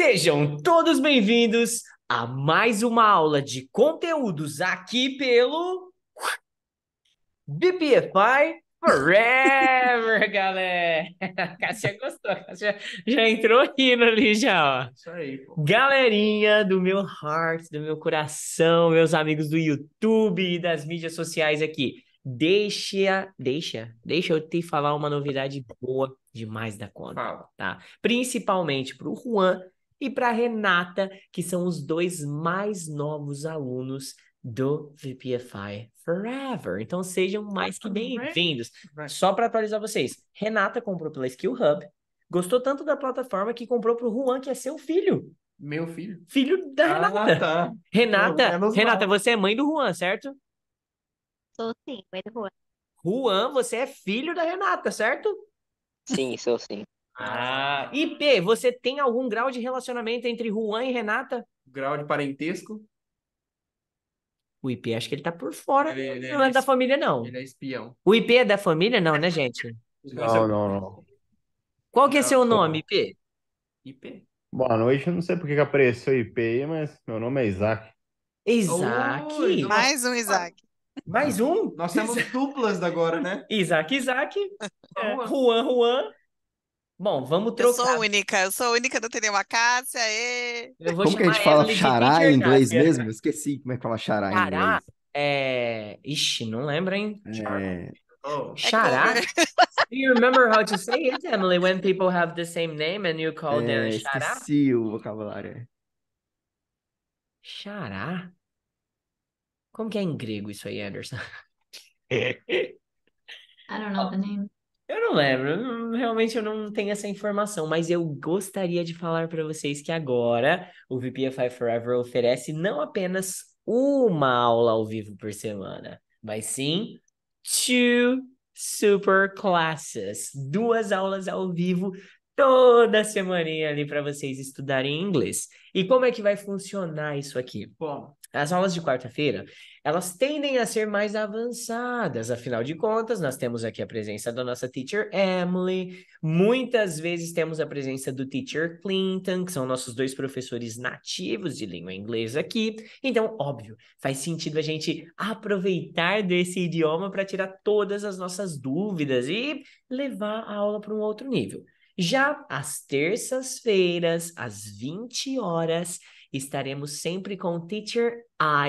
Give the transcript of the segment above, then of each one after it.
Sejam todos bem-vindos a mais uma aula de conteúdos aqui pelo BPFI Forever, galera! A Cássia gostou, a Cássia já entrou rindo ali já, ó. Isso aí, pô. Galerinha do meu heart, do meu coração, meus amigos do YouTube e das mídias sociais aqui. Deixa, deixa, deixa eu te falar uma novidade boa demais da conta, Fala. tá? Principalmente pro Juan e para Renata, que são os dois mais novos alunos do VPFI Forever. Então sejam mais que bem-vindos. Só para atualizar vocês, Renata comprou pela Skill Hub, gostou tanto da plataforma que comprou para o Juan, que é seu filho. Meu filho. Filho da ah, Renata. tá. Renata, Renata, você é mãe do Juan, certo? Sou sim, mãe do Juan. Juan, você é filho da Renata, certo? Sim, sou sim. Ah, e P, você tem algum grau de relacionamento entre Juan e Renata? Grau de parentesco? O IP, acho que ele tá por fora. Ele, ele é não é, é da família, não. Ele é espião. O IP é da família, não, né, gente? Não, não, não. Qual que é seu nome, IP? IP. Boa noite, eu não sei porque que apareceu IP aí, mas meu nome é Isaac. Isaac. mais um Isaac. Mais um? Nós temos duplas agora, né? Isaac, Isaac. é, Juan, Juan. Bom, vamos trocar. Eu sou única, eu sou única da Tenema Cássia. E... Eu vou como que a gente fala xará em inglês mesmo? esqueci como é que fala xará, em inglês. É... Ixi, não lembro, hein? É... é xará? É Do you remember how to say it, Emily, when people have the same name and you call é, them xará? Esqueci o vocabulário. É. Xará? Como que é em grego isso aí, Anderson? I don't know the name. Eu não lembro, realmente eu não tenho essa informação, mas eu gostaria de falar para vocês que agora o VPFI Forever oferece não apenas uma aula ao vivo por semana, mas sim two super classes, duas aulas ao vivo toda semana ali para vocês estudarem inglês. E como é que vai funcionar isso aqui? Bom, as aulas de quarta-feira, elas tendem a ser mais avançadas, afinal de contas, nós temos aqui a presença da nossa teacher Emily, muitas vezes temos a presença do teacher Clinton, que são nossos dois professores nativos de língua inglesa aqui. Então, óbvio, faz sentido a gente aproveitar desse idioma para tirar todas as nossas dúvidas e levar a aula para um outro nível. Já às terças-feiras, às 20 horas, estaremos sempre com o teacher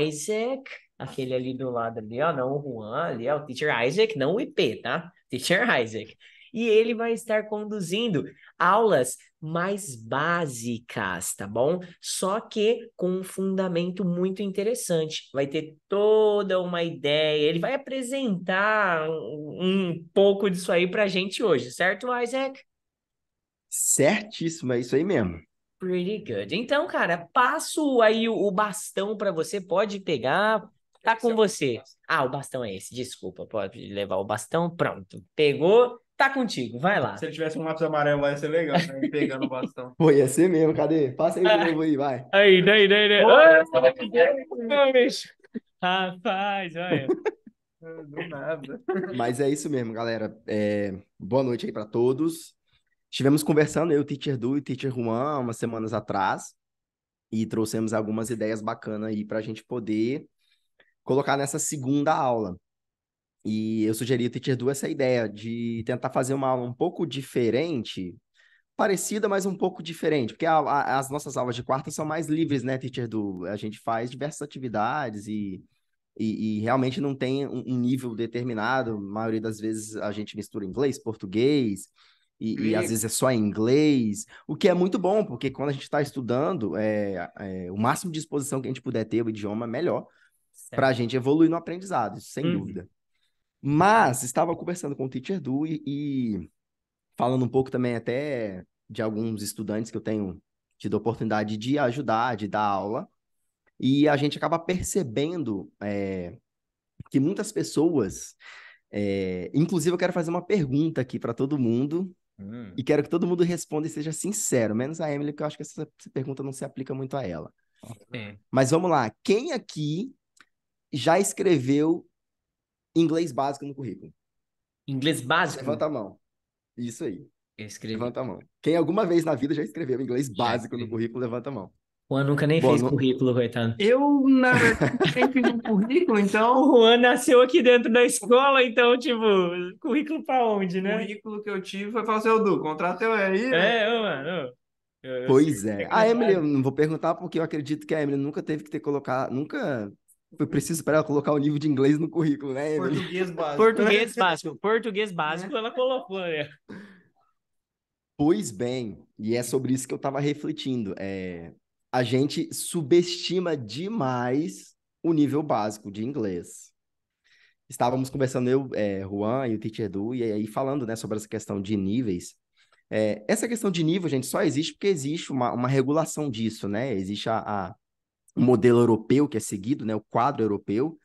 Isaac, aquele ali do lado ali, ó, não o Juan ali, é o teacher Isaac, não o IP, tá? Teacher Isaac. E ele vai estar conduzindo aulas mais básicas, tá bom? Só que com um fundamento muito interessante. Vai ter toda uma ideia. Ele vai apresentar um, pouco disso aí pra gente hoje, certo, Isaac? Certíssimo, é isso aí mesmo. Pretty good. Então, cara, passo aí o, bastão para você, pode pegar, tá com você. Ah, o bastão é esse, desculpa, pode levar o bastão, pronto. Pegou, tá contigo, vai lá. Se ele tivesse um lápis amarelo ia ser legal, né? Pegando o bastão. Pô, ia ser mesmo, cadê? Passa aí de ah. novo aí, vai. Aí, daí, daí, daí. Ah, Ai, Rapaz, olha. É, do nada. Mas é isso mesmo, galera. É... Boa noite aí para todos. Estivemos conversando, eu, o Teacher Du e o Teacher Juan, umas semanas atrás, e trouxemos algumas ideias bacanas aí para a gente poder colocar nessa segunda aula. E eu sugeri ao Teacher Du essa ideia de tentar fazer uma aula um pouco diferente, parecida, mas um pouco diferente, porque a, a, as nossas aulas de quarta são mais livres, né, Teacher Du? A gente faz diversas atividades e e, e, realmente não tem um, nível determinado. A maioria das vezes a gente mistura inglês, português, e, e, às vezes é só em inglês, o que é muito bom, porque quando a gente está estudando, é, é, o máximo de exposição que a gente puder ter o idioma, é melhor para a gente evoluir no aprendizado, isso, sem uhum. dúvida. Mas estava conversando com o Teacher Du e, e, falando um pouco também até de alguns estudantes que eu tenho tido a oportunidade de ajudar, de dar aula, e a gente acaba percebendo é, que muitas pessoas. inclusive, eu quero fazer uma pergunta aqui para todo mundo, Hum. E quero que todo mundo responda e seja sincero, menos a Emily, que eu acho que essa pergunta não se aplica muito a ela. É. Mas vamos lá. Quem aqui já escreveu inglês básico no currículo? Inglês básico? Levanta a mão. Isso aí. Eu escrevi. Levanta a mão. Quem alguma vez na vida já escreveu inglês básico no currículo, levanta a mão. Juan nunca nem fez não... currículo, coitado. Eu, na verdade, nem fiz um currículo, então. O Juan nasceu aqui dentro da escola, então, tipo, currículo pra onde, né? O currículo que eu tive foi fazer o Du, contrato é aí. Né? É, mano. Eu, eu pois é. A ah, é. Emily, eu não vou perguntar porque eu acredito que a Emily nunca teve que ter colocado, nunca foi preciso para ela colocar o nível de inglês no currículo, né? Português básico. Português básico. Português básico né? ela colocou, né? Pois bem, e é sobre isso que eu estava refletindo. É, a gente subestima demais o nível básico de inglês. Estávamos conversando, eu, é, Juan e o Teacher Du, e aí falando né, sobre essa questão de níveis. É, essa questão de nível, gente, só existe porque existe uma, uma regulação disso, né? Existe a, a, modelo europeu que é seguido, né? o quadro europeu,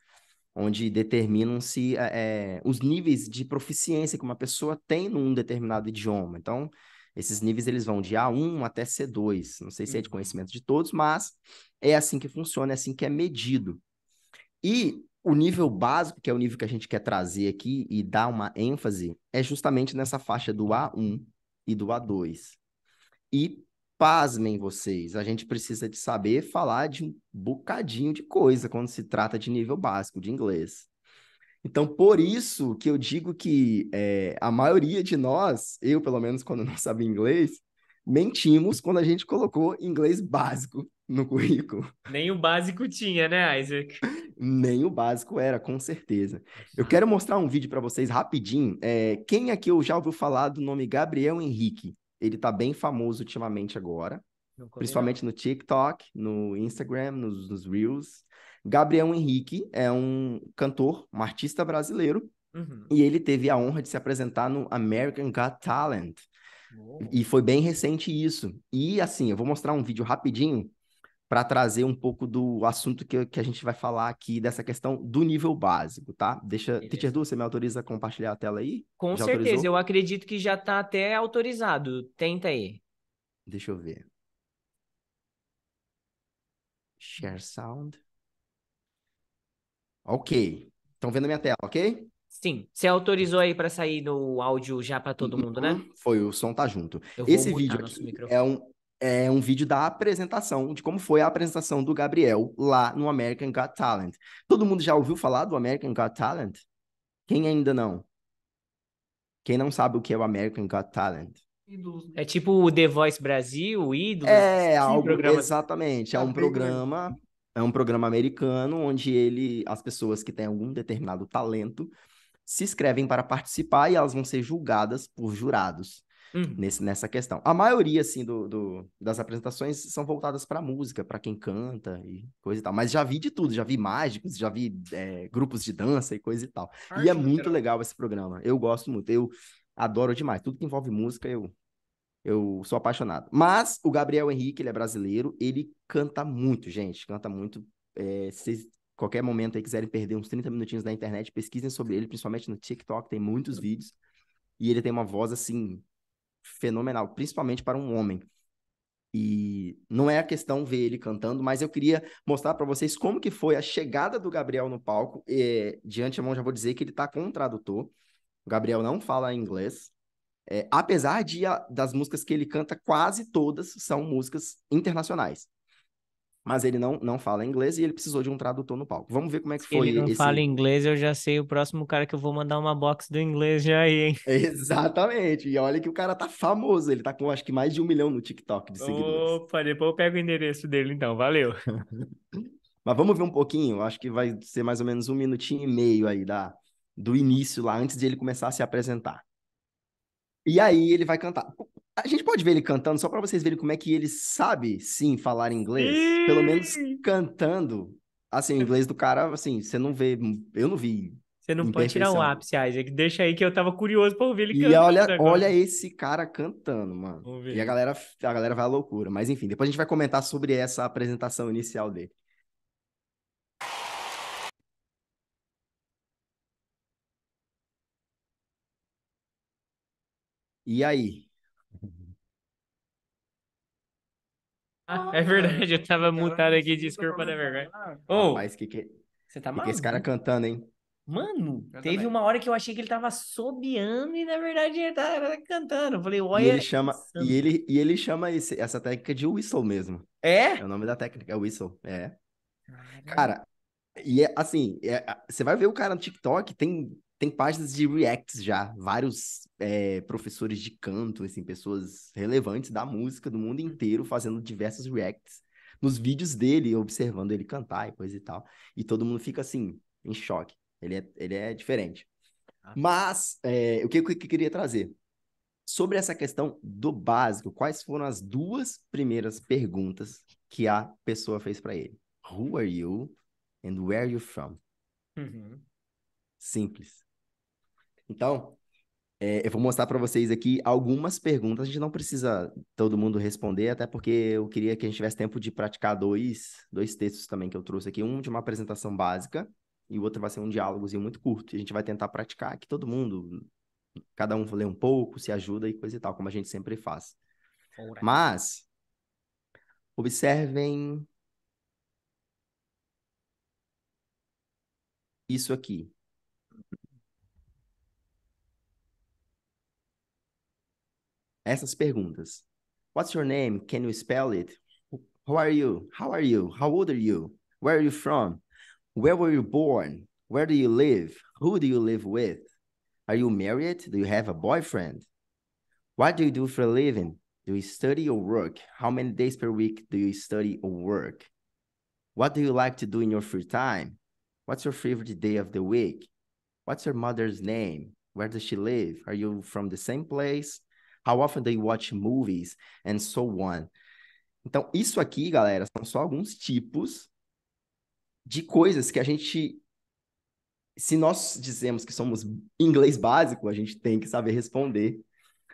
onde determinam-se é, é, os níveis de proficiência que uma pessoa tem num determinado idioma. Então, esses níveis eles vão de A1 até C2. Não sei se é de uhum. conhecimento de todos, mas é assim que funciona, é assim que é medido. E o nível básico, que é o nível que a gente quer trazer aqui e dar uma ênfase, é justamente nessa faixa do A1 e do A2. E pasmem vocês, a gente precisa de saber falar de um bocadinho de coisa quando se trata de nível básico de inglês. Então, por isso que eu digo que é, a maioria de nós, eu pelo menos quando não sabia inglês, mentimos quando a gente colocou inglês básico no currículo. Nem o básico tinha, né, Isaac? Nem o básico era, com certeza. Eu quero mostrar um vídeo para vocês rapidinho. É, quem aqui eu já ouviu falar do nome Gabriel Henrique? Ele tá bem famoso ultimamente agora, principalmente no TikTok, no Instagram, nos, nos Reels. Gabriel Henrique é um cantor, um artista brasileiro, uhum. e ele teve a honra de se apresentar no American Got Talent. Uhum. E foi bem recente isso. E assim, eu vou mostrar um vídeo rapidinho para trazer um pouco do assunto que, que a gente vai falar aqui, dessa questão do nível básico, tá? Deixa. Beleza. Teacher Du, você me autoriza a compartilhar a tela aí? Com já certeza, autorizou? eu acredito que já está até autorizado. Tenta aí. Deixa eu ver. Share sound. Ok. Estão vendo minha tela, ok? Sim. Você autorizou aí para sair no áudio já para todo mundo, né? Uhum. Foi, o som tá junto. Esse vídeo é um, é um vídeo da apresentação, de como foi a apresentação do Gabriel lá no American Got Talent. Todo mundo já ouviu falar do American Got Talent? Quem ainda não? Quem não sabe o que é o American Got Talent? Né? É tipo o The Voice Brasil, o Ídolos. É, algo, programa... exatamente. É um tá, programa é um programa americano onde ele, as pessoas que têm algum determinado talento se inscrevem para participar e elas vão ser julgadas por jurados uhum. nesse, nessa questão. A maioria, assim, do, do das apresentações são voltadas para música, para quem canta e coisa e tal. Mas já vi de tudo, já vi mágicos, já vi é, grupos de dança e coisa e tal. e é muito né? legal esse programa. Eu gosto muito, eu adoro demais. Tudo que envolve música, eu eu sou apaixonado. Mas o Gabriel Henrique, ele é brasileiro, ele canta muito, gente. Canta muito. É, se vocês, qualquer momento aí quiserem perder uns 30 minutinhos na internet, pesquisem sobre ele, principalmente no TikTok, tem muitos vídeos. E ele tem uma voz, assim, fenomenal, principalmente para um homem. E não é a questão ver ele cantando, mas eu queria mostrar para vocês como que foi a chegada do Gabriel no palco. E, é, de antemão, já vou dizer que ele está com um tradutor. O Gabriel não fala inglês, é, apesar de a, das músicas que ele canta, quase todas são músicas internacionais. Mas ele não, não fala inglês e ele precisou de um tradutor no palco. Vamos ver como é que foi. Ele não esse... fala inglês, eu já sei o próximo cara que eu vou mandar uma box do inglês já aí, hein? Exatamente. E olha que o cara tá famoso. Ele tá com acho que mais de um milhão no TikTok de seguidores. Opa, depois eu pego o endereço dele então. Valeu. Mas vamos ver um pouquinho. Acho que vai ser mais ou menos um minutinho e meio aí da, do início lá, antes de ele começar a se apresentar. E aí ele vai cantar. A gente pode ver ele cantando só para vocês verem como é que ele sabe sim falar inglês, pelo menos cantando. Assim, o inglês do cara, assim, você não vê, eu não vi. Você não pode tirar o um ápice, Isaac. Deixa aí que eu tava curioso para ouvir ele cantando. E olha, olha esse cara cantando, mano. E a galera, a galera vai à loucura, mas enfim, depois a gente vai comentar sobre essa apresentação inicial dele. E aí? Ah, é verdade, eu tava mutado aqui, desculpa da vergonha. Ô, Rapaz, que que... você tá que que esse cara cantando, hein? Mano, teve uma hora que eu achei que ele tava sobeando e na verdade ele tava cantando. Eu falei, olha. E ele chama, e ele, e ele chama esse- essa técnica de whistle mesmo. É? É o nome da técnica, é whistle. É. Cara, e é, assim, é, você vai ver o cara no TikTok, tem tem páginas de reacts já, vários é, professores de canto, assim, pessoas relevantes da música do mundo inteiro fazendo diversos reacts nos vídeos dele, observando ele cantar e coisa e tal. E todo mundo fica assim, em choque. Ele é, ele é diferente. Ah. Mas é, o que eu queria trazer? Sobre essa questão do básico, quais foram as duas primeiras perguntas que a pessoa fez para ele? Who are you and where are you from? Uhum. Simples. Então, é, eu vou mostrar para vocês aqui algumas perguntas. A gente não precisa todo mundo responder, até porque eu queria que a gente tivesse tempo de praticar dois, dois textos também que eu trouxe aqui. Um de uma apresentação básica e o outro vai ser um diálogozinho muito curto. a gente vai tentar praticar que todo mundo, cada um lê um pouco, se ajuda e coisa e tal, como a gente sempre faz. Mas, observem isso aqui. essas perguntas. What's your name? Can you spell it? Who are you? How are you? How old are you? Where are you from? Where were you born? Where do you live? Who do you live with? Are you married? Do you have a boyfriend? What do you do for a living? Do you study or work? How many days per week do you study or work? What do you like to do in your free time? What's your favorite day of the week? What's your mother's name? Where does she live? Are you from the same place? how often they watch movies, and so on. Então, isso aqui, galera, são só alguns tipos de coisas que a gente. Se nós dizemos que somos inglês básico, a gente tem que saber responder.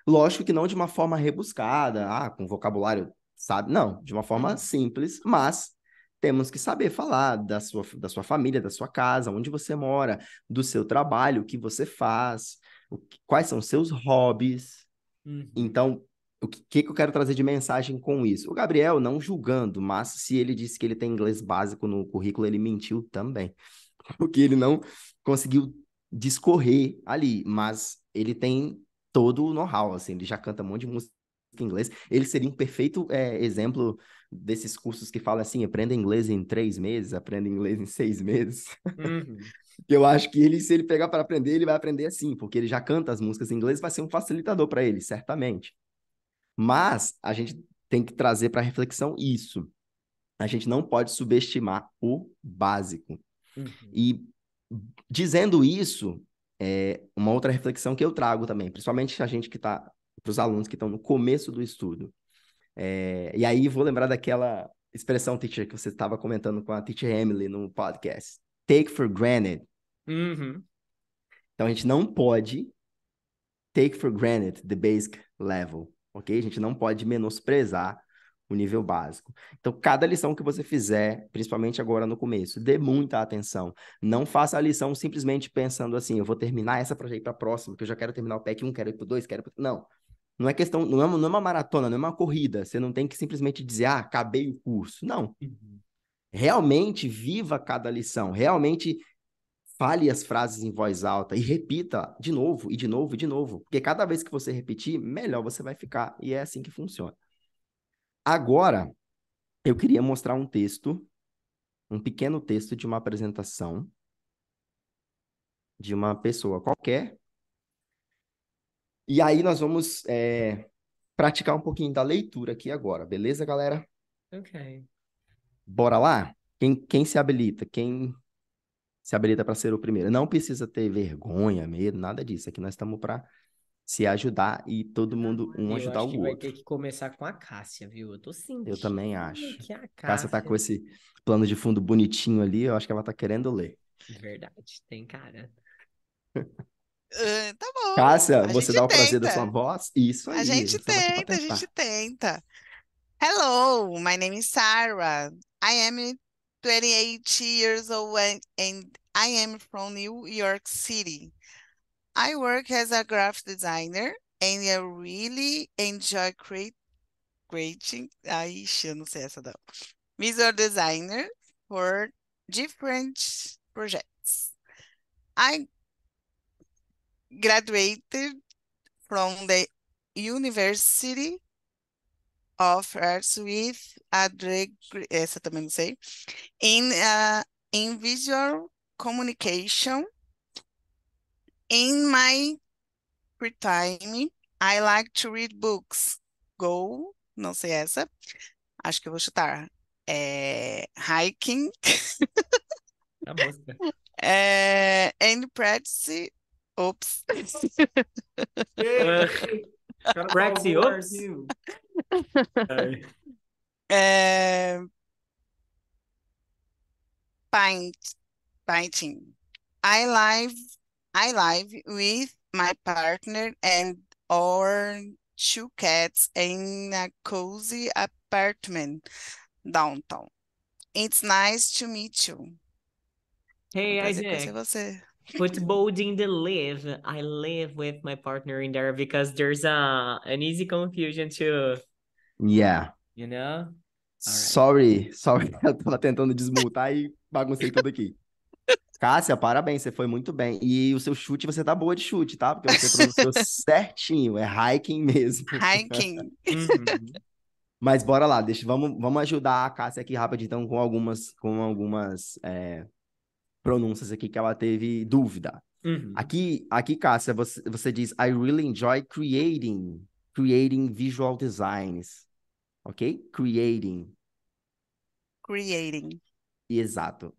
Lógico que não de uma forma rebuscada, ah, com vocabulário, sabe? Não, de uma forma simples, mas temos que saber falar da sua, da sua família, da sua casa, onde você mora, do seu trabalho, o que você faz, o que, quais são seus hobbies, Uhum. Então, o que, que eu quero trazer de mensagem com isso? O Gabriel, não julgando, mas se ele disse que ele tem inglês básico no currículo, ele mentiu também. Porque ele não conseguiu discorrer ali, mas ele tem todo o know-how, assim, ele já canta um monte de música em inglês. Ele seria um perfeito é, exemplo desses cursos que falam assim, aprenda inglês em três meses, aprenda inglês em seis meses. Uhum. Eu acho que ele, se ele pegar para aprender, ele vai aprender assim, porque ele já canta as músicas em inglês, vai ser um facilitador para ele, certamente. Mas a gente tem que trazer para reflexão isso. A gente não pode subestimar o básico. Uhum. E dizendo isso, é uma outra reflexão que eu trago também, principalmente a gente que está, para os alunos que estão no começo do estudo. É, e aí vou lembrar daquela expressão, teacher, que você estava comentando com a teacher Emily no podcast take for granted. Uhum. Então a gente não pode take for granted the basic level, ok? A gente não pode menosprezar o nível básico. Então, cada lição que você fizer, principalmente agora no começo, dê muita atenção. Não faça a lição simplesmente pensando assim, eu vou terminar essa para ir para a próxima, que eu já quero terminar o PEC 1, quero ir para o 2, quero ir pro... Não. Não é questão, não é, não é, uma maratona, não é uma corrida. Você não tem que simplesmente dizer, ah, acabei o curso. Não. Uhum realmente viva cada lição, realmente fale as frases em voz alta e repita de novo e de novo e de novo, porque cada vez que você repetir, melhor você vai ficar e é assim que funciona. Agora, eu queria mostrar um texto, um pequeno texto de uma apresentação de uma pessoa qualquer. E aí nós vamos é, praticar um pouquinho da leitura aqui agora, beleza, galera? Ok. Bora lá? Quem, quem se habilita? Quem se habilita para ser o primeiro? Não precisa ter vergonha, medo, nada disso. Aqui nós estamos para se ajudar e todo mundo um eu ajudar o outro. Vai ter que começar com a Cássia, viu? Eu tô sim Eu também acho. Que a Cássia... Cássia tá com esse plano de fundo bonitinho ali, eu acho que ela tá querendo ler. Verdade, tem cara. uh, tá bom. Cássia, a você dá o tenta. prazer da sua voz? Isso aí. A gente tenta, a gente tenta. Hello, my name is Sarah. I am 28 years old and I am from New York City. I work as a graphic designer and I really enjoy creating, I should não sei visual designer for different projects. I graduated from the University of Arts with a degree, essa também não sei, in, uh, in Visual Communication. In my free time, I like to read books. Go, não sei essa, acho que eu vou chutar. É, hiking. É, and practice. Ops. practice, ops. uh, paint, painting. I live, I live with my partner and our two cats in a cozy apartment downtown. It's nice to meet you. Hey, Isaac. Você. Put bold in the live. I live with my partner in there because there's a an easy confusion to Yeah. You know? Right. Sorry, sorry, eu tava tentando desmutar e baguncei tudo aqui. Cássia, parabéns, você foi muito bem. E o seu chute, você tá boa de chute, tá? Porque você pronunciou certinho, é hiking mesmo. Hiking. Uhum. Mas bora lá, deixa, vamos, vamos ajudar a Cássia aqui rápido, então, com algumas, com algumas é, pronúncias aqui que ela teve dúvida. Uhum. Aqui, aqui, Cássia, você, você diz I really enjoy creating, creating visual designs ok? Creating. Creating. Exato.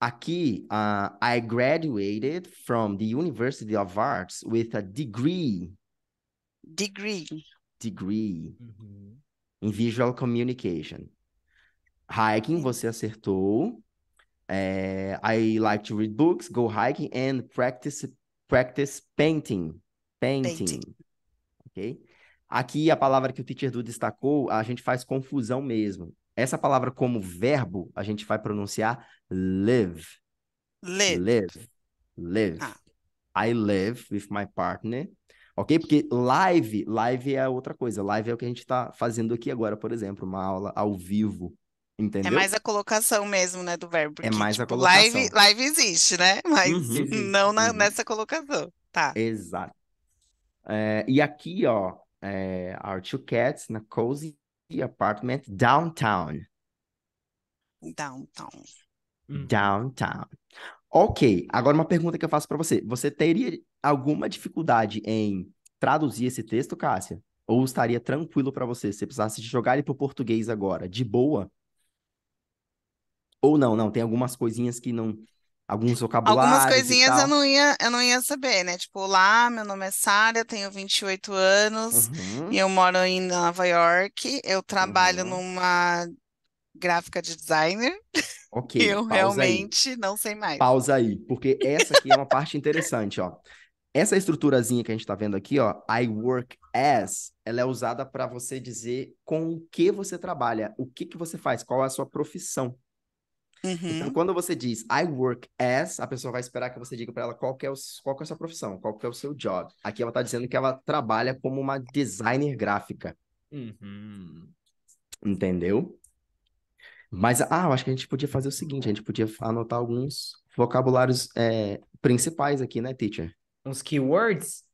Aqui, uh, I graduated from the University of Arts with a degree. Degree. Degree. Uhum. In Visual Communication. Hiking, você acertou. É, I like to read books, go hiking and practice, practice painting. Painting. painting. Ok? Aqui a palavra que o teacher do destacou, a gente faz confusão mesmo. Essa palavra como verbo, a gente vai pronunciar live. Live. Live. live. Ah. I live with my partner. Ok? Porque live, live é outra coisa. Live é o que a gente está fazendo aqui agora, por exemplo, uma aula ao vivo. É Entendeu? É mais a colocação mesmo, né, do verbo. Porque, é mais tipo, a colocação. Live, live existe, né? Uhum. Mas uhum, não na, uhum. nessa colocação. Tá. Exato. É, e aqui, ó, é, Our Two Cats na Cozy Apartment Downtown. Downtown. Uhum. Downtown. Ok, agora uma pergunta que eu faço para você. Você teria alguma dificuldade em traduzir esse texto, Cássia? Ou estaria tranquilo para você se precisasse jogar ele para o português agora, de boa? Ou não, não, tem algumas coisinhas que não alguns vocabulários. Algumas coisinhas eu não ia, eu não ia saber, né? Tipo, olá, meu nome é Sara, tenho 28 anos uhum. e eu moro em Nova York. Eu trabalho uhum. numa gráfica de designer. Ok. eu realmente aí. não sei mais. Pausa aí, porque essa aqui é uma parte interessante, ó. Essa estruturazinha que a gente está vendo aqui, ó, I work as, ela é usada para você dizer com o que você trabalha, o que que você faz, qual é a sua profissão. Então, uhum. Então, quando você diz I work as, a pessoa vai esperar que você diga para ela qual é, o, qual é a sua profissão, qual é o seu job. Aqui ela está dizendo que ela trabalha como uma designer gráfica. Uhum. Entendeu? Mas, ah, eu acho que a gente podia fazer o seguinte: a gente podia anotar alguns vocabulários é, principais aqui, né, teacher? Uns keywords?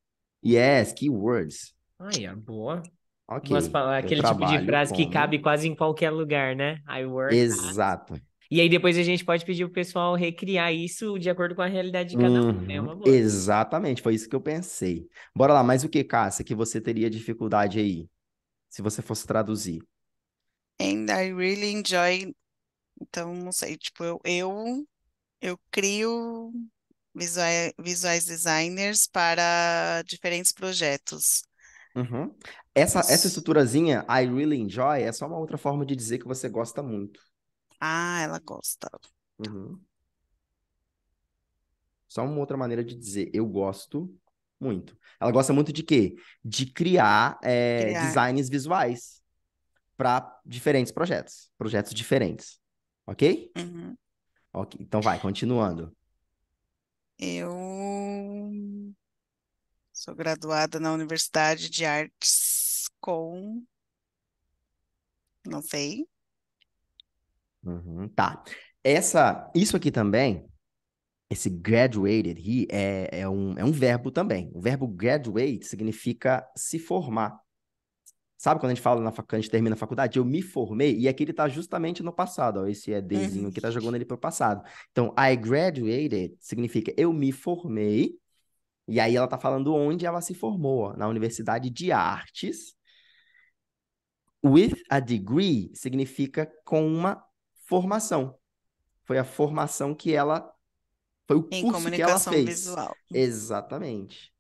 Yes, keywords. Ai, é boa. Ok. Mas, aquele tipo de frase como... que cabe quase em qualquer lugar, né? I work. Exato. As... E aí depois a gente pode pedir o pessoal recriar isso de acordo com a realidade de cada uhum, um, né? É uma uhum. boa. Exatamente, foi isso que eu pensei. Bora lá, mas o que, Cássia, que você teria dificuldade aí? Se você fosse traduzir. And I really enjoy. Então, não sei, tipo, eu, eu, eu crio visuais, designers para diferentes projetos. Uhum. Essa, essa estruturazinha, I really enjoy, é só uma outra forma de dizer que você gosta muito. Ah, ela gosta. Uhum. Só uma outra maneira de dizer, eu gosto muito. Ela gosta muito de quê? De criar, é, criar. designs visuais para diferentes projetos, projetos diferentes, ok? Uhum. Ok, então vai, continuando. Eu sou graduada na Universidade de Artes com, não sei, Uhum, tá. Essa, isso aqui também, esse graduated he é, é, um, é um verbo também. O verbo graduate significa se formar. Sabe quando a gente fala na faculdade, a gente termina a faculdade, eu me formei, e aqui ele está justamente no passado. Ó, esse é Dzinho que está jogando ele para o passado. Então, I graduated significa eu me formei, e aí ela está falando onde ela se formou, ó, na Universidade de Artes. With a degree significa com uma formação. Foi a formação que ela. Foi o em curso que ela fez. Visual. Exatamente.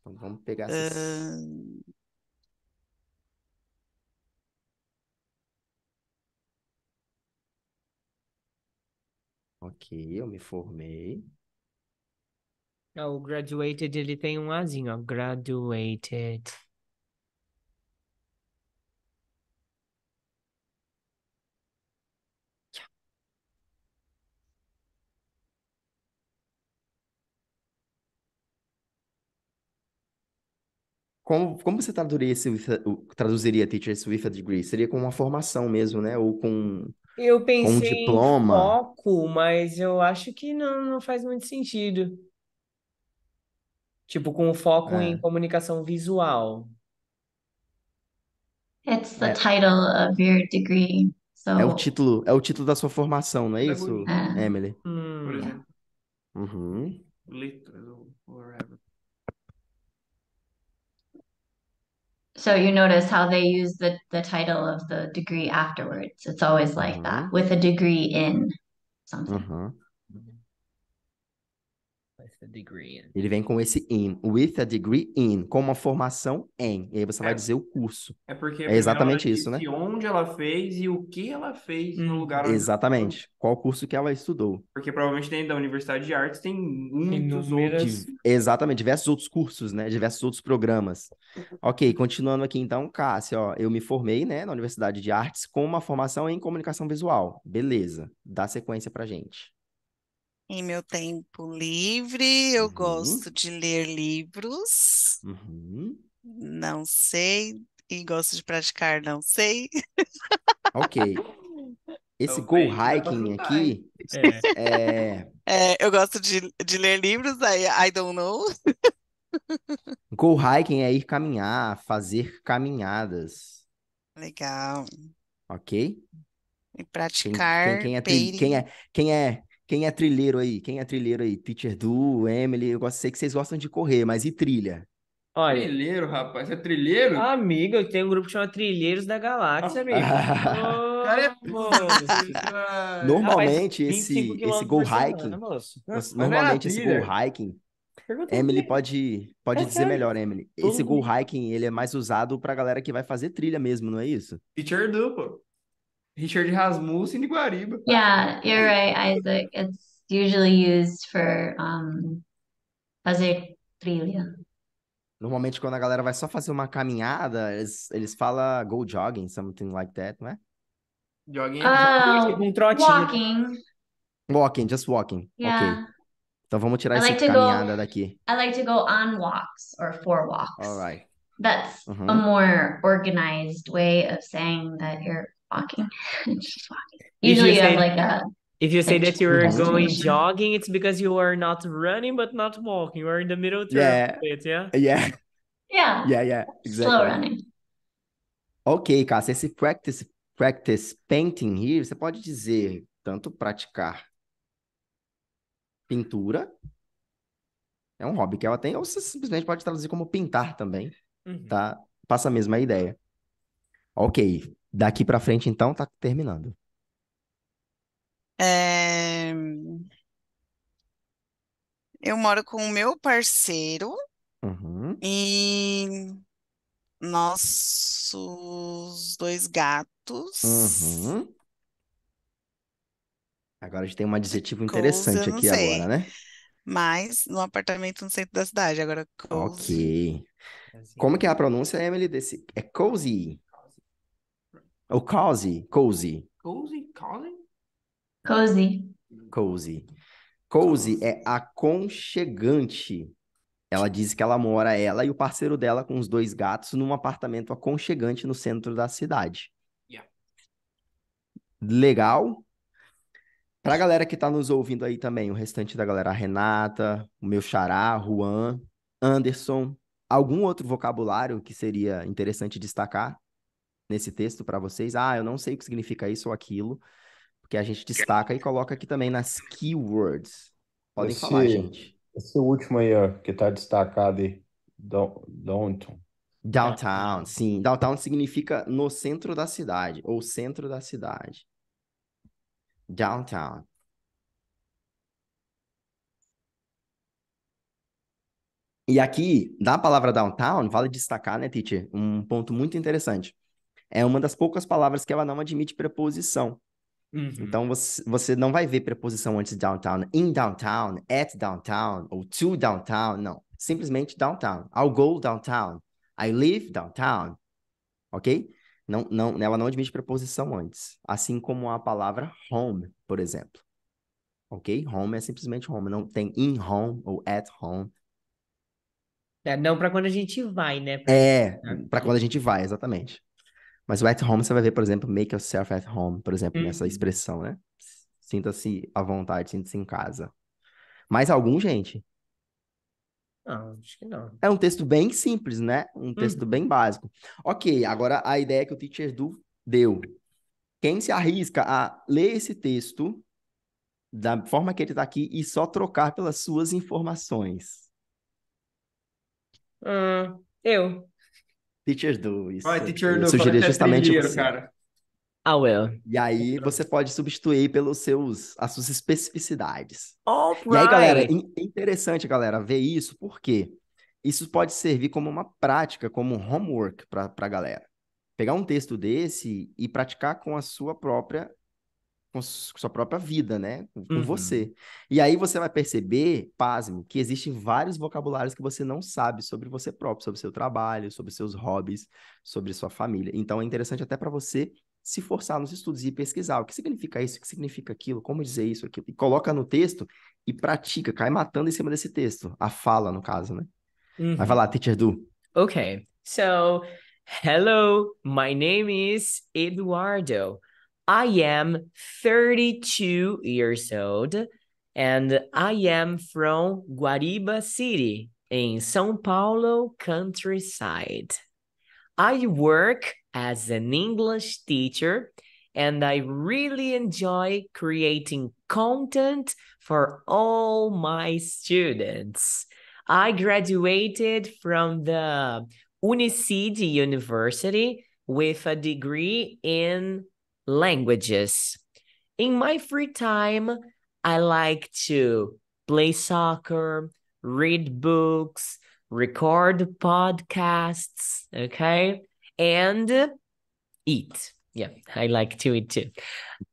Então vamos pegar essas... uh... Ok, eu me formei. É, o graduated, ele tem um Azinho, ó. Graduated. Como, como você traduziria, esse, traduziria Teachers with a Degree? Seria com uma formação mesmo, né? Ou com, eu pensei com um diploma? em foco, mas eu acho que não, não faz muito sentido. Tipo, com foco é. em comunicação visual. It's the é. title of your degree. So... É o título, é o título da sua formação, não é, é isso, é. Emily? Hum, exemplo. Uhum. Letras whatever. so you notice how they use the, the title of the degree afterwards. It's always like mm-hmm. that with a degree in something. Mm-hmm. Ele vem com esse in, with a degree in, com uma formação em. E aí você é. vai dizer o curso. É porque é exatamente isso, né? Onde ela fez e o que ela fez hum. no uhum. lugar onde Exatamente. Ela Qual curso que ela estudou? Porque provavelmente dentro da Universidade de Artes tem muitos Inúmeras... outros. Exatamente, diversos outros cursos, né? Diversos outros programas. ok, continuando aqui então, Cássio, ó, eu me formei, né, na Universidade de Artes com uma formação em comunicação visual. Beleza. Dá sequência pra gente. Em meu tempo livre, eu uhum. gosto de ler livros. Uhum. Não sei. E gosto de praticar, não sei. Ok. Esse go hiking aqui. É. É... é. eu gosto de, de ler livros, aí I don't know. Go hiking é ir caminhar, fazer caminhadas. Legal. Ok? E praticar. Quem, é quem, quem, é, quem, é, quem é trilheiro aí? Quem é trilheiro aí? Teacher Du, Emily, eu sei que vocês gostam de correr, mas e trilha? Olha, trilheiro, rapaz, é trilheiro? Amigo, eu tenho um grupo que chama Trilheiros da Galáxia, amigo. oh, cara, é... Normalmente rapaz, esse esse go hiking, semana, é normalmente esse go hiking Emily pode, pode é dizer sério? melhor, Emily. Esse mundo. go hiking, ele é mais usado pra galera que vai fazer trilha mesmo, não é isso? Teacher Du, pô. Richard Rasmussen de Guariba. Yeah, you're right, Isaac. It's usually used for um, fazer trilha. Normalmente, quando a galera vai só fazer uma caminhada, eles, eles falam go jogging, something like that, não é? Jogging é um ah, trotinho. Walking. Walking, just walking. Yeah. Ok. Então vamos tirar essa caminhada go, daqui. I like to go on walks or for walks. All right. That's uh -huh. a uhum. more organized way of saying that you're walking. just walking. Usually I'm like a if you say like, that you're going jogging, it's because you are not running but not walking. You are in the middle yeah. It, yeah. Yeah. Yeah. Yeah, yeah. Exactly. Slow running. Ok, Cássia, esse practice, practice painting here, você pode dizer tanto praticar pintura, é um hobby que ela tem, ou você simplesmente pode traduzir como pintar também, uhum. tá? Passa a mesma ideia. Ok, Daqui para frente, então, tá terminando. É... Eu moro com o meu parceiro Uhum. e nossos dois gatos. Uhum. Agora a gente tem um adjetivo interessante aqui sei. agora, né? Mas no apartamento no centro da cidade. Agora, cozy. Ok. Como que é a pronúncia, Emily, desse? É cozy. É Ou cozy, cozy. Cozy? Cozy? Cozy. Cozy. Cozy é aconchegante. Ela diz que ela mora, ela e o parceiro dela, com os dois gatos, num apartamento aconchegante no centro da cidade. Yeah. Legal. Pra galera que tá nos ouvindo aí também, o restante da galera, Renata, o meu xará, Juan, Anderson, algum outro vocabulário que seria interessante destacar? nesse texto para vocês. Ah, eu não sei o que significa isso ou aquilo, porque a gente destaca e coloca aqui também nas keywords. Podem esse, falar, gente. Esse último aí, ó, que está destacado aí, Downtown. Downtown, sim. Downtown significa no centro da cidade, ou centro da cidade. Downtown. E aqui, da palavra downtown, vale destacar, né, teacher, um ponto muito interessante é uma das poucas palavras que ela não admite preposição. Uhum. Então você, você não vai ver preposição antes de downtown, in downtown, at downtown, ou to downtown, não. Simplesmente downtown. I'll go downtown. I live downtown. Ok? Não, não, ela não admite preposição antes. Assim como a palavra home, por exemplo. Ok? Home é simplesmente home. Não tem in home ou at home. É, não para quando a gente vai, né? É, pra... É, para quando a gente vai, exatamente. Mas o at home você vai ver, por exemplo, make yourself at home, por exemplo, nessa uhum. expressão, né? Sinta-se à vontade, sinta-se em casa. Mais algum, gente? Não, acho que não. É um texto bem simples, né? Um texto uhum. bem básico. Ok, agora a ideia que o Teacher Du deu. Quem se arrisca a ler esse texto da forma que ele está aqui e só trocar pelas suas informações? Hum, eu. Teacher Do, isso. Ah, teacher do, sugeria justamente é cara. Ah, well. E aí você pode substituir pelos seus, as suas especificidades. right. E aí, galera, é interessante, galera, ver isso, porque isso pode servir como uma prática, como um homework para a galera. Pegar um texto desse e praticar com a sua própria com sua própria vida, né? Com uhum. você. E aí você vai perceber, pasmo, que existem vários vocabulários que você não sabe sobre você próprio, sobre seu trabalho, sobre seus hobbies, sobre sua família. Então é interessante até para você se forçar nos estudos e pesquisar o que significa isso, o que significa aquilo, como dizer isso, aquilo. E coloca no texto e pratica, cai matando em cima desse texto. A fala, no caso, né? Uhum. vai lá, teacher Du. Ok. So, hello, my name is Eduardo. I am 32 years old and I am from Guariba City in Sao Paulo countryside. I work as an English teacher and I really enjoy creating content for all my students. I graduated from the Unicid University with a degree in languages. In my free time, I like to play soccer, read books, record podcasts, okay? And eat. Yeah, I like to eat too.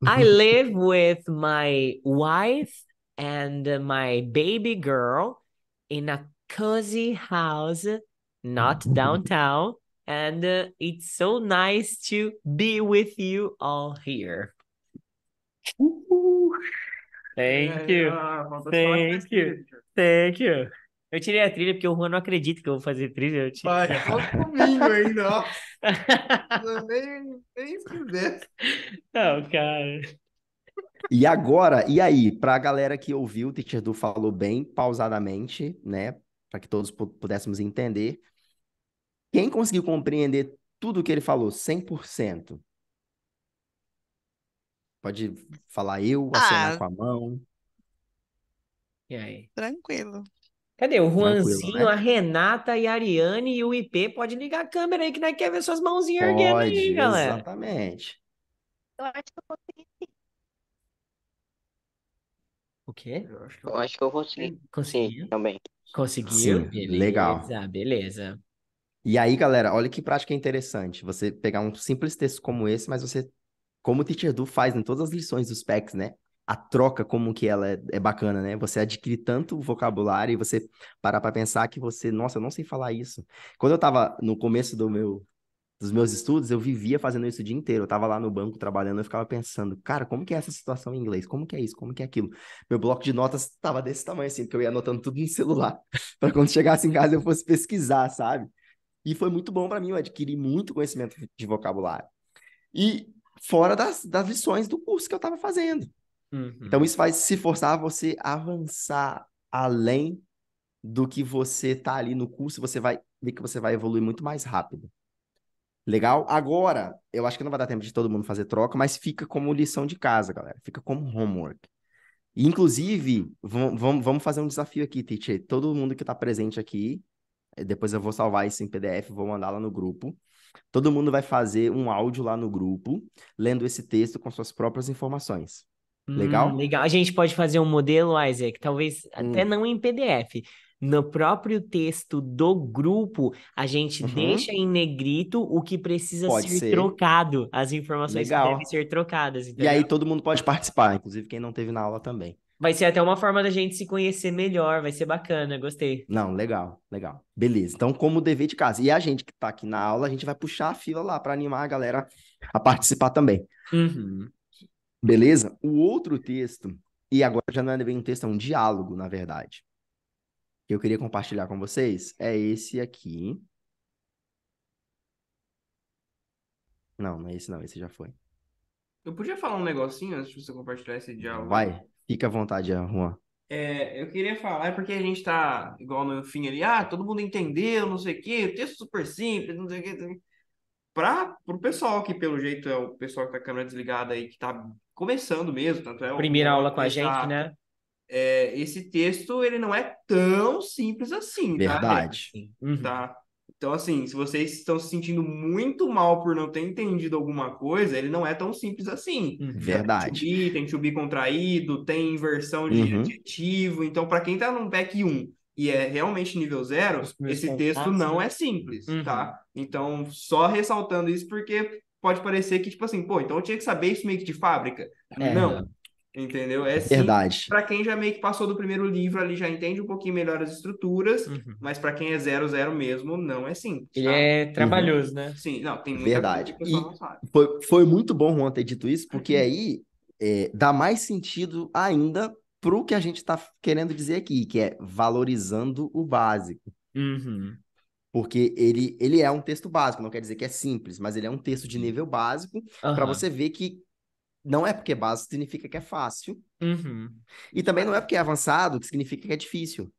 I live with my wife and my baby girl in a cozy house, not downtown, and uh, it's so nice to be with you all here. thank é, you. Ah, thank you. Thank you. Eu tirei a trilha porque o Juan não acredita que eu vou fazer trilha. Eu tirei... Vai, só comigo ainda, ó. nem, nem pudesse. Não, cara. E agora, e aí, para a galera que ouviu, o Teacher Du falou bem pausadamente, né? Para que todos pudéssemos entender. Quem conseguiu compreender tudo o que ele falou, 100%? Pode falar eu, acionar ah. com a mão. E aí? Tranquilo. Cadê o Juanzinho, né? a Renata e a Ariane e o IP? Pode ligar a câmera aí que nós quer ver suas mãozinhas Pode, erguendo aí, galera. Exatamente. Eu acho que eu consegui sim. O quê? Eu acho que eu, consegui. consegui. também. Conseguiu? Sim, beleza, legal. Beleza. E aí, galera, olha que prática interessante. Você pegar um simples texto como esse, mas você, como o Teacher Du faz em todas as lições dos PECs, né? A troca, como que ela é, é bacana, né? Você adquire tanto vocabulário e você parar para pensar que você, nossa, eu não sei falar isso. Quando eu tava no começo do meu dos meus estudos, eu vivia fazendo isso o dia inteiro. Eu tava lá no banco trabalhando, eu ficava pensando, cara, como que é essa situação em inglês? Como que é isso? Como que é aquilo? Meu bloco de notas tava desse tamanho assim, porque eu ia anotando tudo no celular, para quando chegasse em casa eu fosse pesquisar, sabe? E foi muito bom para mim, eu adquiri muito conhecimento de vocabulário. E fora das, das lições do curso que eu estava fazendo. Uhum. Então, isso vai se forçar você avançar além do que você está ali no curso, você vai ver que você vai evoluir muito mais rápido. Legal? Agora, eu acho que não vai dar tempo de todo mundo fazer troca, mas fica como lição de casa, galera. Fica como homework. E, inclusive, vamos fazer um desafio aqui, Titi Todo mundo que está presente aqui, é, depois eu vou salvar isso em PDF, vou mandar lá no grupo. Todo mundo vai fazer um áudio lá no grupo, lendo esse texto com suas próprias informações. Hum, legal? Hum, legal. A gente pode fazer um modelo, Isaac, talvez hum. até não em PDF. No próprio texto do grupo, a gente uhum. deixa em negrito o que precisa pode ser, ser, trocado, as informações legal. que devem ser trocadas. Entendeu? E aí todo mundo pode participar, inclusive quem não teve na aula também. Vai ser até uma forma da gente se conhecer melhor, vai ser bacana, gostei. Não, legal, legal. Beleza. Então, como dever de casa. E a gente que tá aqui na aula, a gente vai puxar a fila lá para animar a galera a participar também. Uhum. Beleza? O outro texto, e agora já não é bem um texto, é um diálogo, na verdade, que eu queria compartilhar com vocês é esse aqui. Não, não é esse não, esse já foi. Eu podia falar um negocinho antes de você compartilhar esse diálogo? Vai. Fica à vontade, Juan. É, eu queria falar, é porque a gente tá igual no fim ali, ah, todo mundo entendeu, não sei o quê, texto é super simples, não sei o quê. Para o pessoal que, pelo jeito, é o pessoal que tá a câmera desligada aí, que tá começando mesmo, tanto é Primeira aula com a gente, né? É, esse texto, ele não é tão simples assim, tá, Verdade. tá? Assim, Verdade. Uhum. Tá? Então, assim, se vocês estão se sentindo muito mal por não ter entendido alguma coisa, ele não é tão simples assim. Uhum. Verdade. tem que subir contraído, tem inversão de uhum. adjetivo. Então, para quem está num PEC 1 e é realmente nível zero, esse texto não né? é simples, uhum. tá? Então, só ressaltando isso porque pode parecer que, tipo assim, pô, então eu tinha que saber isso meio que de fábrica. É. Não, Entendeu? É Verdade. Para quem já meio que passou do primeiro livro ali, já entende um pouquinho melhor as estruturas, uhum. mas para quem é zero zero mesmo, não é sim Ele é trabalhoso, uhum. né? Sim, não, tem muita Verdade. Coisa que não Foi, foi muito bom Juan ter dito isso, porque uhum. aí é, dá mais sentido ainda para o que a gente está querendo dizer aqui, que é valorizando o básico. Uhum. Porque ele, ele é um texto básico, não quer dizer que é simples, mas ele é um texto de nível básico para você ver que não é porque é básico significa que é fácil. Uhum. E também não é porque é avançado que significa que é difícil.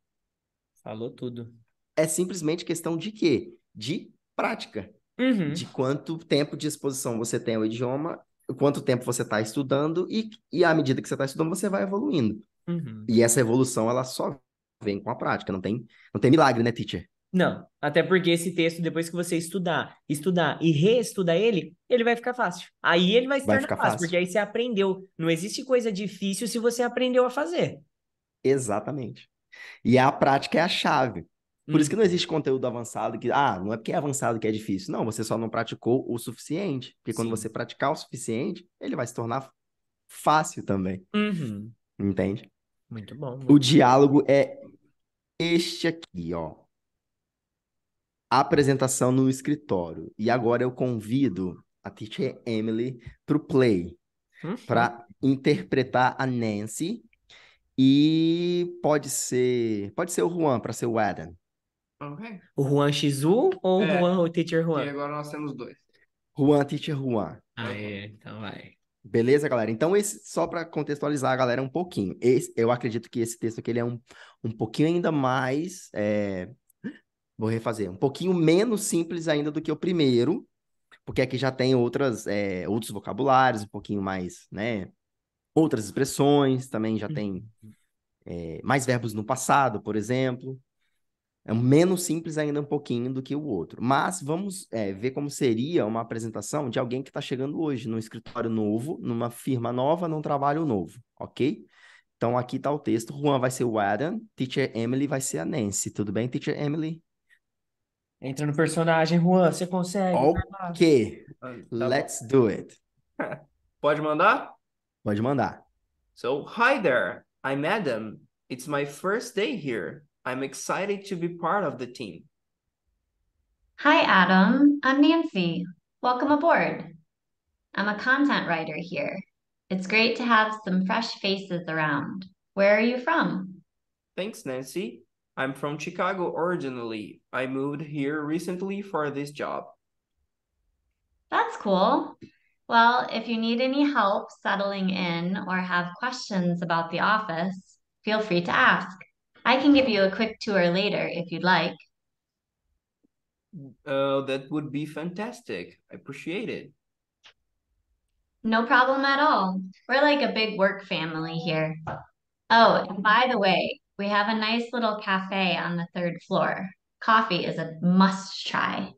Falou tudo. É simplesmente questão de quê? De prática. Uhum. De quanto tempo de exposição você tem ao idioma, quanto tempo você está estudando, e, e à medida que você está estudando, você vai evoluindo. Uhum. E essa evolução, ela só vem com a prática, não tem, não tem milagre, né, teacher? Não, até porque esse texto, depois que você estudar, estudar e reestudar ele, ele vai ficar fácil. Aí ele vai se tornar fácil, fácil, porque aí você aprendeu. Não existe coisa difícil se você aprendeu a fazer. Exatamente. E a prática é a chave. Por hum. isso que não uhum. existe conteúdo avançado que, ah, não é porque é avançado que é difícil. Não, você só não praticou o suficiente. Porque Sim. quando você praticar o suficiente, ele vai se tornar fácil também. Uhum. Entende? Muito bom. Muito o diálogo é este aqui, ó apresentação no escritório. E agora eu convido a teacher Emily para o play, uhum. para interpretar a Nancy. E pode ser, pode ser o Juan para ser o Adam. Okay. O Juan Xizu ou é. o Juan, o teacher Juan? E agora nós temos dois. Juan, teacher Juan. Ah, é, então vai. Beleza, galera? Então, esse, só para contextualizar a galera um pouquinho, esse, eu acredito que esse texto aqui ele é um, um pouquinho ainda mais é, Vou refazer. Um pouquinho menos simples ainda do que o primeiro, porque aqui já tem outras, é, outros vocabulários, um pouquinho mais, né? Outras expressões, também já tem é, mais verbos no passado, por exemplo. É menos simples ainda um pouquinho do que o outro. Mas vamos é, ver como seria uma apresentação de alguém que está chegando hoje num escritório novo, numa firma nova, num trabalho novo, ok? Então aqui está o texto. Juan vai ser o Adam, Teacher Emily vai ser a Nancy. Tudo bem, Teacher Emily? Entra no personagem, Juan, você consegue. Ok, ah, tá let's do it. Pode mandar? Pode mandar. So, hi there, I'm Adam. It's my first day here. I'm excited to be part of the team. Hi, Adam. I'm Nancy. Welcome aboard. I'm a content writer here. It's great to have some fresh faces around. Where are you from? Thanks, Nancy. I'm from Chicago originally. I moved here recently for this job. That's cool. Well, if you need any help settling in or have questions about the office, feel free to ask. I can give you a quick tour later if you'd like. Uh, that would be fantastic. I appreciate it. No problem at all. We're like a big work family here. Oh, and by the way, we have a nice little cafe on the third floor. Coffee is a must try.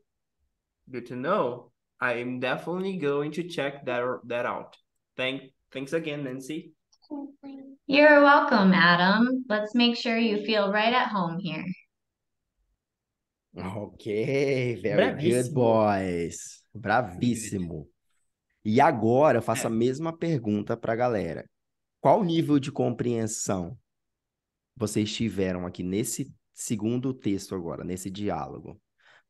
Good to know. I am definitely going to check that that out. Thank thanks again, Nancy. You're welcome, Adam. Let's make sure you feel right at home here. Ok, very Bravíssimo. good, boys. Bravíssimo. E agora eu faço a mesma pergunta para a galera. Qual o nível de compreensão vocês tiveram aqui nesse segundo texto agora, nesse diálogo,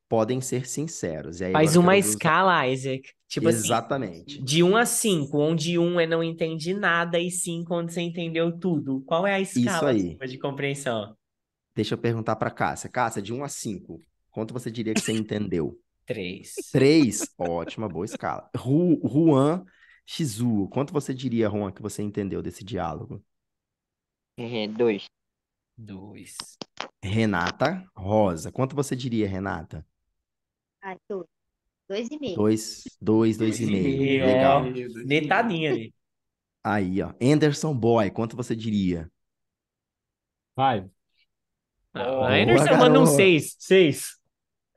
podem ser sinceros. Faz uma escala, usar... Isaac. Tipo assim, Exatamente. Assim, de 1 um a 5, onde 1 um é não entendi nada e 5 onde você entendeu tudo. Qual é a escala assim, de compreensão? Deixa eu perguntar para Cássia. Cássia, de 1 um a 5, quanto você diria que você entendeu? 3. 3? Ótima, boa escala. Ru, Juan Xizu, quanto você diria, Juan, que você entendeu desse diálogo? 2. É, Dois. Renata Rosa. Quanto você diria, Renata? dois. Dois e meio. Dois, dois, dois e meio. É, Legal. Netadinha ali. Aí, ó. Anderson Boy, quanto você diria? Five. ah, Anderson garoto. manda um seis. Seis.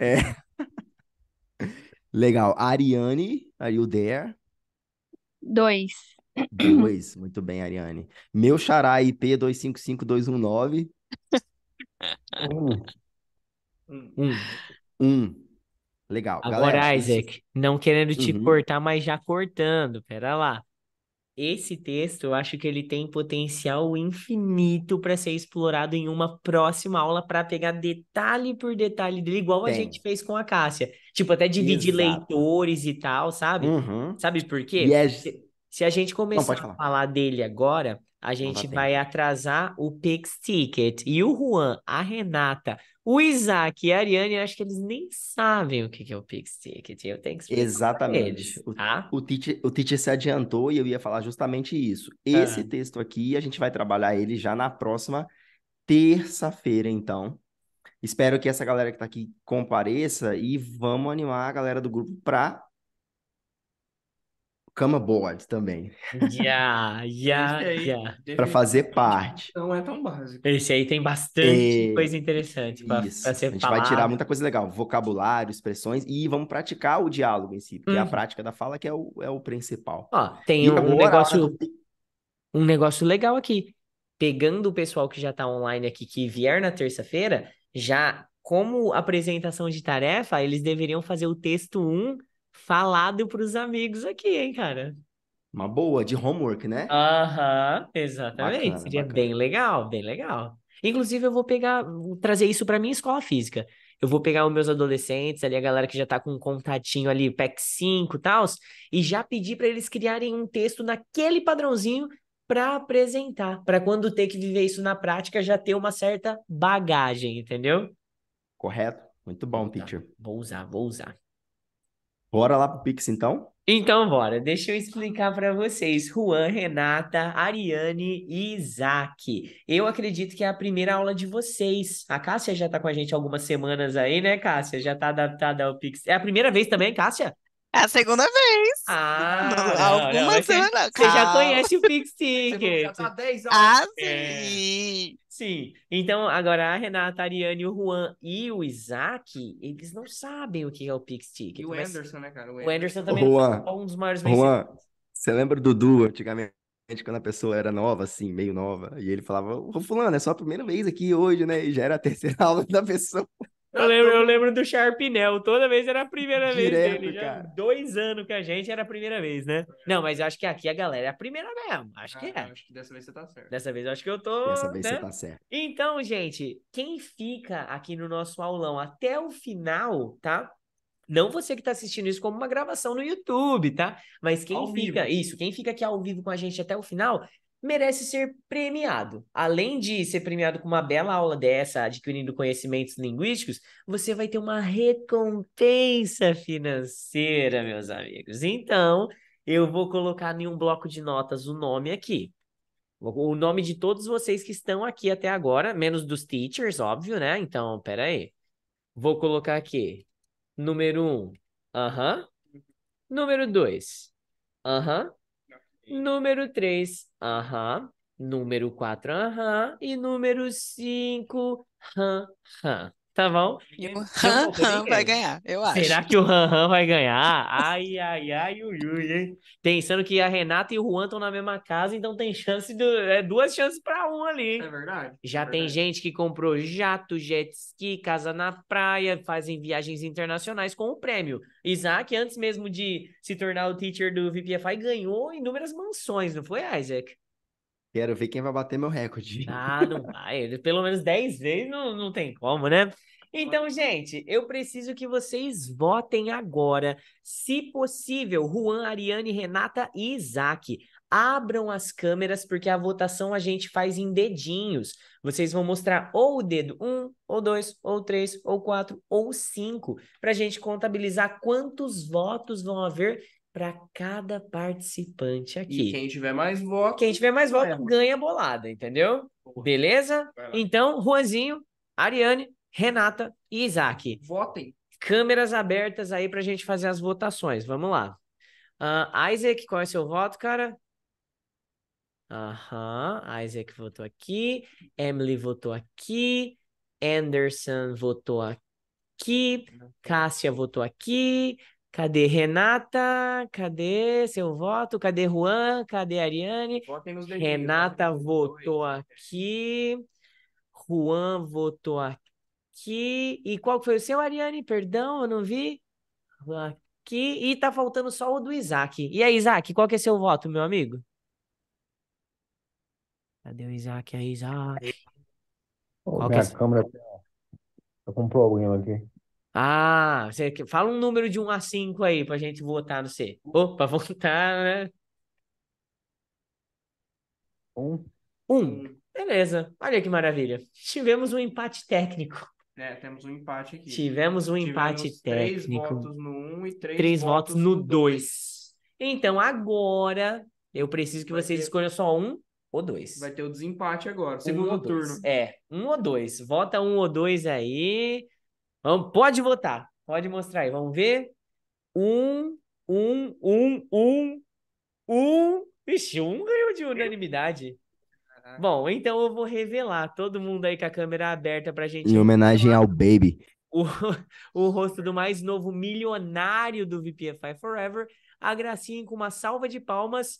É. Legal. Ariane, are you there? Dois. Dois, muito bem, Ariane. Meu xará IP 255219. um. um. Um. Legal. Agora, Galera, Isaac, isso... não querendo te uhum. cortar, mas já cortando, pera lá. Esse texto, eu acho que ele tem potencial infinito para ser explorado em uma próxima aula para pegar detalhe por detalhe dele, igual tem. a gente fez com a Cássia. Tipo, até dividir Exato. leitores e tal, sabe? Uhum. Sabe por quê? Yes. É se a gente começar Não, a falar dele agora, a gente vai atrasar o Pix Ticket. E o Juan, a Renata, o Isaac e a Ariane, acho que eles nem sabem o que é o Pix Ticket. Eu tenho que explicar Exatamente. Eles, tá? o, o, teacher, o teacher se adiantou e eu ia falar justamente isso. Esse texto aqui, a gente vai trabalhar ele já na próxima terça-feira, então. Espero que essa galera que está aqui compareça e vamos animar a galera do grupo para Cama board também. Yeah, yeah, yeah. Para fazer é parte. Não é tão básico. Esse aí tem bastante e... É, coisa interessante para ser A gente falado. vai tirar muita coisa legal, vocabulário, expressões, e vamos praticar o diálogo em si, porque é uhum. a prática da fala que é o, é o principal. Ó, tem um, negócio, um negócio legal aqui. Pegando o pessoal que já está online aqui, que vier na terça-feira, já como apresentação de tarefa, eles deveriam fazer o texto 1... Um falado para os amigos aqui, hein, cara? Uma boa, de homework, né? Aham, uhum, exatamente. Bacana, Seria bacana. bem legal, bem legal. Inclusive, eu vou pegar, vou trazer isso para minha escola física. Eu vou pegar os meus adolescentes, ali a galera que já tá com um contatinho ali, PEC 5 e tal, e já pedir para eles criarem um texto naquele padrãozinho para apresentar, para quando ter que viver isso na prática já ter uma certa bagagem, entendeu? Correto. Muito bom, tá. teacher. Vou usar, vou usar. Bora lá pro Pix, então? Então, bora. Deixa eu explicar para vocês. Juan, Renata, Ariane e Isaac. Eu acredito que é a primeira aula de vocês. A Cássia já tá com a gente algumas semanas aí, né, Cássia? Já tá adaptada ao Pix. É a primeira vez também, Cássia? É a segunda vez. Ah, alguma não, é semana. Você, você já ah. conhece o Pix Ticket. Já tá 10 horas. Ah, é. sim. É. Sim. Então, agora a Renata, a Ariane, o Juan e o Isaac, eles não sabem o que é o Pix Ticket. E o Anderson, né, cara? O Anderson, o Anderson também Juan, é um dos maiores Juan, você lembra do Dudu antigamente? Quando a pessoa era nova, assim, meio nova, e ele falava, ô fulano, é só a primeira vez aqui hoje, né? E já era a terceira aula da pessoa. Eu lembro, eu lembro do Sharpinel. toda vez era a primeira Direto, vez dele. Já dois anos com a gente era a primeira vez, né? Não, mas eu acho que aqui a galera é a primeira mesmo. Acho ah, que é. Acho que dessa vez você tá certo. Dessa vez eu acho que eu tô. Dessa vez né? você tá certo. Então, gente, quem fica aqui no nosso aulão até o final, tá? Não você que está assistindo isso como uma gravação no YouTube, tá? Mas quem ao fica, vivo. isso, quem fica aqui ao vivo com a gente até o final, merece ser premiado. Além de ser premiado com uma bela aula dessa, adquirindo conhecimentos linguísticos, você vai ter uma recompensa financeira, meus amigos. Então, eu vou colocar em um bloco de notas o nome aqui. O nome de todos vocês que estão aqui até agora, menos dos teachers, óbvio, né? Então, pera aí. Vou colocar aqui. Número um, aham. Uh -huh. Número dois, aham. Uh -huh. Número 3, aham. Número 4, aham. E número 5, aham, hã. Tá bom? E o Han Han vai ganhar, eu acho. Será que o Han Han vai ganhar? Ai, ai, ai, ui, ui, hein? Pensando que a Renata e o Juan estão na mesma casa, então tem chance, do, é duas chances para um ali. Hein? É verdade. Já é tem verdade. gente que comprou jato, jet ski, casa na praia, fazem viagens internacionais com o prêmio. Isaac, antes mesmo de se tornar o teacher do VPFI, ganhou inúmeras mansões, não foi, Isaac? Quero ver quem vai bater meu recorde. Ah, não vai. Pelo menos 10 vezes não, não tem como, né? Então, gente, eu preciso que vocês votem agora. Se possível, Juan, Ariane, Renata e Isaac. Abram as câmeras, porque a votação a gente faz em dedinhos. Vocês vão mostrar ou o dedo 1, ou 2, ou 3, ou 4, ou 5, para a gente contabilizar quantos votos vão haver para cada participante aqui. E quem tiver mais voto. Quem tiver mais voto ganha, ganha bolada, entendeu? Porra. Beleza? Então, Juanzinho, Ariane, Renata e Isaac. Votem. Câmeras abertas aí para a gente fazer as votações. Vamos lá. Uh, Isaac, qual é seu voto, cara? Aham, Isaac votou aqui, Emily votou aqui, Anderson votou aqui, Cássia votou aqui, Cadê Renata? Cadê seu voto? Cadê Juan? Cadê Ariane? Renata votou aqui. Juan votou aqui. E qual foi o seu, Ariane? Perdão, eu não vi. Aqui. E tá faltando só o do Isaac. E aí, Isaac, qual que é seu voto, meu amigo? Cadê o Isaac? Aí, Isaac. Qual é minha é... câmera tá-, tá com um problema aqui. Ah, você fala um número de 1 a 5 aí pra gente votar no C. Opa, votar, né? Um. Um. Beleza. Olha que maravilha. Tivemos um empate técnico. É, temos um empate aqui. Tivemos um empate Tivemos técnico. Três votos no 1 um e três, três votos, votos, no 2. Então, agora eu preciso que Vai vocês ter... escolham só um ou dois. Vai ter o desempate agora, segundo um turno. É, um ou dois. Vota um ou dois aí. Vamos, pode votar. Pode mostrar aí. Vamos ver. Um, um, um, um, um. Vixe, um ganhou de unanimidade. Caraca. Bom, então eu vou revelar todo mundo aí com a câmera aberta pra gente. Em homenagem ao Baby. O, o rosto do mais novo milionário do VPFI Forever. A Gracinha com uma salva de palmas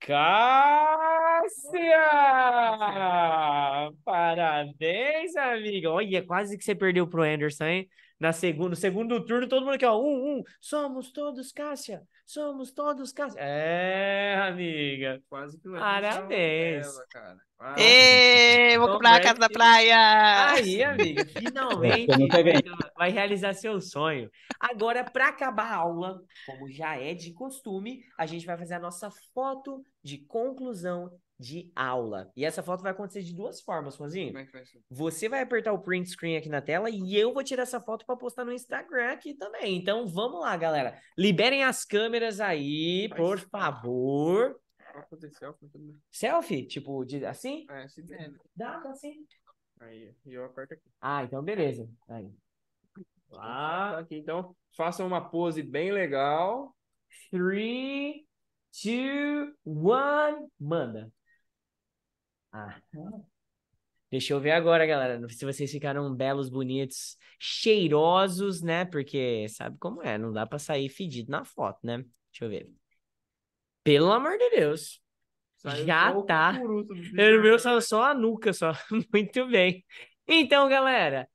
Cássia! Parabéns, amiga. Olha, quase que você perdeu pro Anderson, hein? Na segundo, no segundo turno, todo mundo aqui, ó. Um, um. Somos todos Cássia. Somos todos Cássia. É, amiga. Quase que é Parabéns. Dela, cara. Ah, vou comprar a casa da praia! Aí, amigo, finalmente vai realizar seu sonho. Agora, para acabar a aula, como já é de costume, a gente vai fazer a nossa foto de conclusão de aula. E essa foto vai acontecer de duas formas, Juanzinho. É você vai apertar o print screen aqui na tela e eu vou tirar essa foto para postar no Instagram aqui também. Então vamos lá, galera. Liberem as câmeras aí, por favor pra fazer selfie também. Selfie? Tipo, de, assim? É, se der, né? Dá, assim. Aí, e eu aperto aqui. Ah, então beleza. Aí. Lá, então, aqui, então, façam uma pose bem legal. Three, two, one, manda. Ah. Deixa eu ver agora, galera, se vocês ficaram belos, bonitos, cheirosos, né? Porque sabe como é, não dá para sair fedido na foto, né? Deixa eu ver. Pelo amor de Deus. Saiu Já tá. O meu só a nuca, só. Muito bem. Então, galera,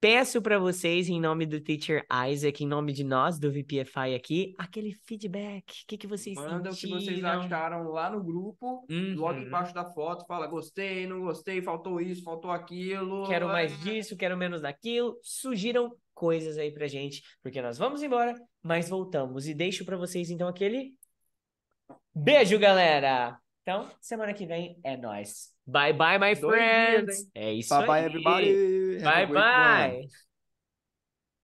peço para vocês, em nome do Teacher Isaac, em nome de nós, do VPFI aqui, aquele feedback. O que, que vocês Manda sentiram? o que vocês acharam lá no grupo, uhum. logo embaixo da foto. Fala, gostei, não gostei, faltou isso, faltou aquilo. Quero mais ah. disso, quero menos daquilo. Sugiram coisas aí pra gente, porque nós vamos embora, mas voltamos. E deixo para vocês, então, aquele Beijo, galera. Então, semana que vem é nós. Bye bye, my friends. Dias, é isso bye aí. Bye bye, everybody. Bye bye.